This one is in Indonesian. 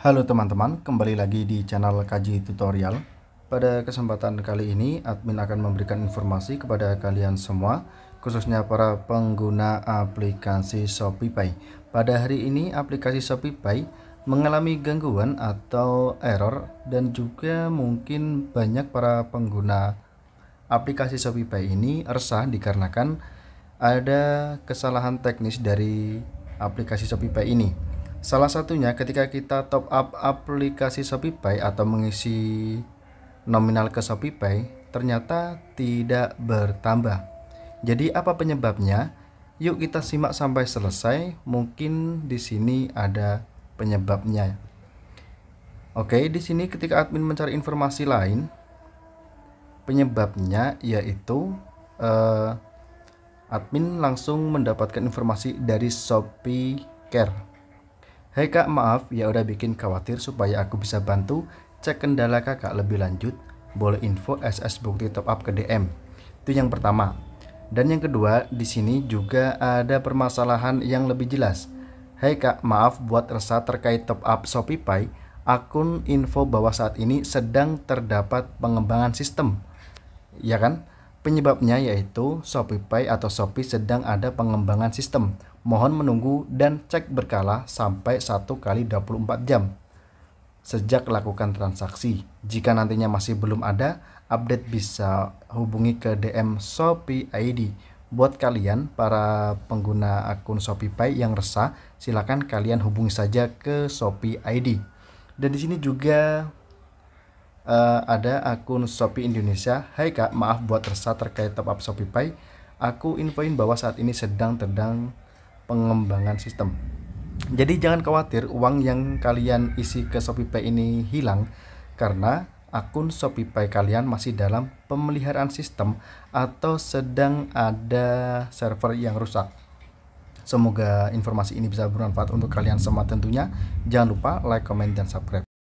Halo teman-teman, kembali lagi di channel Kaji Tutorial. Pada kesempatan kali ini, admin akan memberikan informasi kepada kalian semua, khususnya para pengguna aplikasi ShopeePay. Pada hari ini, aplikasi ShopeePay mengalami gangguan atau error dan juga mungkin banyak para pengguna aplikasi ShopeePay ini resah dikarenakan ada kesalahan teknis dari aplikasi ShopeePay ini. Salah satunya ketika kita top up aplikasi ShopeePay atau mengisi nominal ke ShopeePay ternyata tidak bertambah. Jadi apa penyebabnya? Yuk kita simak sampai selesai. Mungkin di sini ada penyebabnya. Oke, di sini ketika admin mencari informasi lain, penyebabnya yaitu eh, admin langsung mendapatkan informasi dari Shopee Care Hei kak maaf ya udah bikin khawatir supaya aku bisa bantu cek kendala kakak lebih lanjut boleh info SS bukti top up ke DM itu yang pertama dan yang kedua di sini juga ada permasalahan yang lebih jelas Hei kak maaf buat resah terkait top up Shopeepay. akun info bahwa saat ini sedang terdapat pengembangan sistem ya kan Penyebabnya yaitu Shopify atau Shopee sedang ada pengembangan sistem. Mohon menunggu dan cek berkala sampai 1 kali 24 jam sejak lakukan transaksi. Jika nantinya masih belum ada, update bisa hubungi ke DM Shopee ID. Buat kalian para pengguna akun Shopify yang resah, silakan kalian hubungi saja ke Shopee ID. Dan di sini juga uh, ada akun Shopee Indonesia. Hai Kak, maaf buat resah terkait top up Shopee Pay. Aku infoin bahwa saat ini sedang terdang pengembangan sistem. Jadi jangan khawatir uang yang kalian isi ke Shopee Pay ini hilang karena akun Shopee Pay kalian masih dalam pemeliharaan sistem atau sedang ada server yang rusak. Semoga informasi ini bisa bermanfaat untuk kalian semua tentunya. Jangan lupa like, comment, dan subscribe.